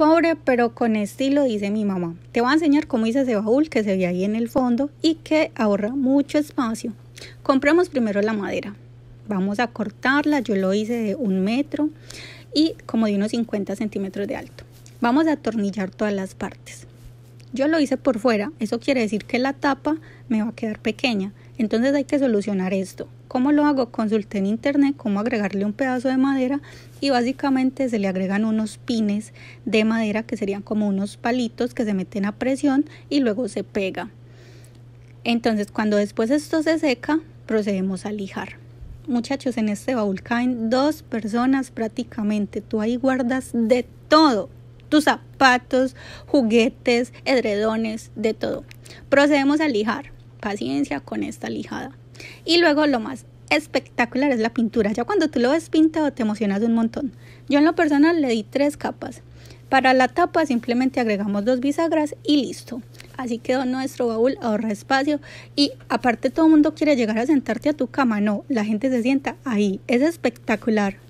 Pobre pero con estilo, dice mi mamá. Te voy a enseñar cómo hice ese baúl que se ve ahí en el fondo y que ahorra mucho espacio. Compramos primero la madera. Vamos a cortarla, yo lo hice de un metro y como de unos 50 centímetros de alto. Vamos a atornillar todas las partes. Yo lo hice por fuera, eso quiere decir que la tapa me va a quedar pequeña, entonces hay que solucionar esto. ¿Cómo lo hago? Consulté en internet cómo agregarle un pedazo de madera y básicamente se le agregan unos pines de madera que serían como unos palitos que se meten a presión y luego se pega. Entonces cuando después esto se seca, procedemos a lijar. Muchachos, en este baúl caen dos personas prácticamente. Tú ahí guardas de todo. Tus zapatos, juguetes, edredones, de todo. Procedemos a lijar paciencia con esta lijada. Y luego lo más espectacular es la pintura. Ya cuando tú lo ves pintado te emocionas un montón. Yo en lo personal le di tres capas. Para la tapa simplemente agregamos dos bisagras y listo. Así quedó nuestro baúl, ahorra espacio y aparte todo el mundo quiere llegar a sentarte a tu cama. No, la gente se sienta ahí. Es espectacular.